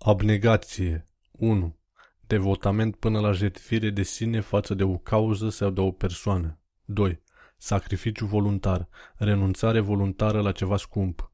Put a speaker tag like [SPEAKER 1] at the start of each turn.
[SPEAKER 1] Abnegație 1. Devotament până la jetfire de sine față de o cauză sau de o persoană. 2. Sacrificiu voluntar. Renunțare voluntară la ceva scump.